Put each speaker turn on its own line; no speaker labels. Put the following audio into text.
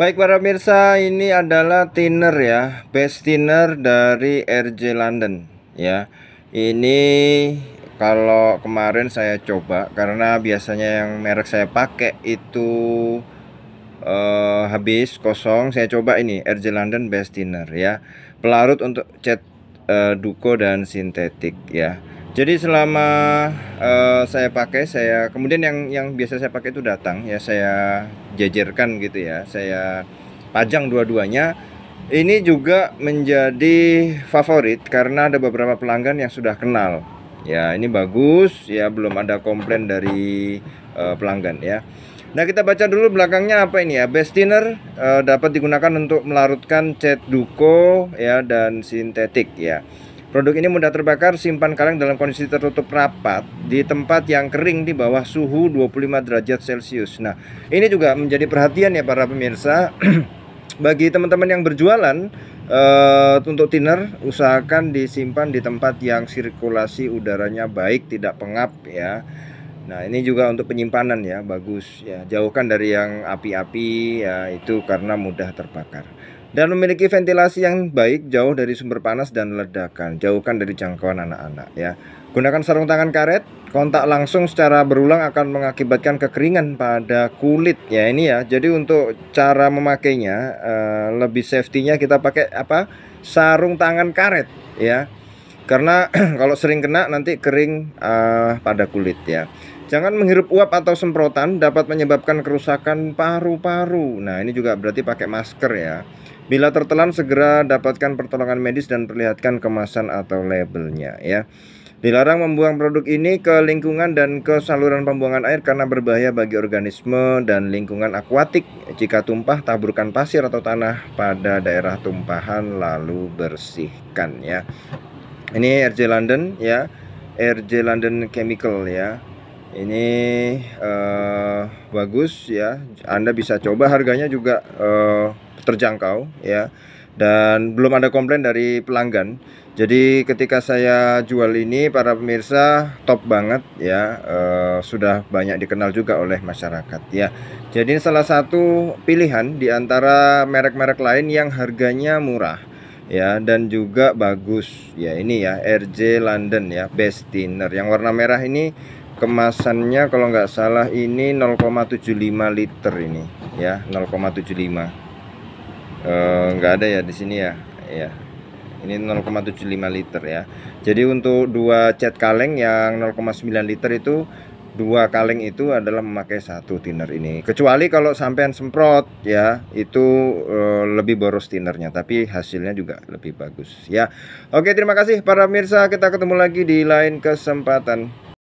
Baik para pemirsa, ini adalah thinner ya, best thinner dari RJ London ya. Ini kalau kemarin saya coba karena biasanya yang merek saya pakai itu uh, habis kosong, saya coba ini RJ London best thinner ya. Pelarut untuk cat uh, duko dan sintetik ya jadi selama uh, saya pakai saya kemudian yang yang biasa saya pakai itu datang ya saya jajarkan gitu ya saya pajang dua-duanya ini juga menjadi favorit karena ada beberapa pelanggan yang sudah kenal ya ini bagus ya belum ada komplain dari uh, pelanggan ya Nah kita baca dulu belakangnya apa ini ya Best thinner uh, eh, dapat digunakan untuk melarutkan cat duko ya dan sintetik ya Produk ini mudah terbakar, simpan kaleng dalam kondisi tertutup rapat di tempat yang kering di bawah suhu 25 derajat Celcius. Nah, ini juga menjadi perhatian ya para pemirsa. Bagi teman-teman yang berjualan uh, untuk thinner, usahakan disimpan di tempat yang sirkulasi udaranya baik, tidak pengap ya. Nah, ini juga untuk penyimpanan ya, bagus ya. Jauhkan dari yang api-api ya, itu karena mudah terbakar dan memiliki ventilasi yang baik jauh dari sumber panas dan ledakan. Jauhkan dari jangkauan anak-anak ya. Gunakan sarung tangan karet. Kontak langsung secara berulang akan mengakibatkan kekeringan pada kulit ya ini ya. Jadi untuk cara memakainya uh, lebih safety-nya kita pakai apa? Sarung tangan karet ya. Karena kalau sering kena nanti kering uh, pada kulit ya. Jangan menghirup uap atau semprotan dapat menyebabkan kerusakan paru-paru. Nah, ini juga berarti pakai masker ya. Bila tertelan segera dapatkan pertolongan medis dan perlihatkan kemasan atau labelnya ya. Dilarang membuang produk ini ke lingkungan dan ke saluran pembuangan air karena berbahaya bagi organisme dan lingkungan akuatik. Jika tumpah, taburkan pasir atau tanah pada daerah tumpahan lalu bersihkan ya. Ini RJ London ya. RJ London Chemical ya ini uh, bagus ya Anda bisa coba harganya juga uh, terjangkau ya dan belum ada komplain dari pelanggan jadi ketika saya jual ini para pemirsa top banget ya uh, sudah banyak dikenal juga oleh masyarakat ya jadi salah satu pilihan di antara merek-merek lain yang harganya murah ya dan juga bagus ya ini ya RJ London ya Best Bestiner yang warna merah ini kemasannya kalau nggak salah ini 0,75 liter ini ya 0,75 enggak eh, ada ya di sini ya ya ini 0,75 liter ya jadi untuk dua cat kaleng yang 0,9 liter itu dua kaleng itu adalah memakai satu thinner ini kecuali kalau sampean semprot ya itu e, lebih boros thinnernya tapi hasilnya juga lebih bagus ya oke terima kasih para pemirsa kita ketemu lagi di lain kesempatan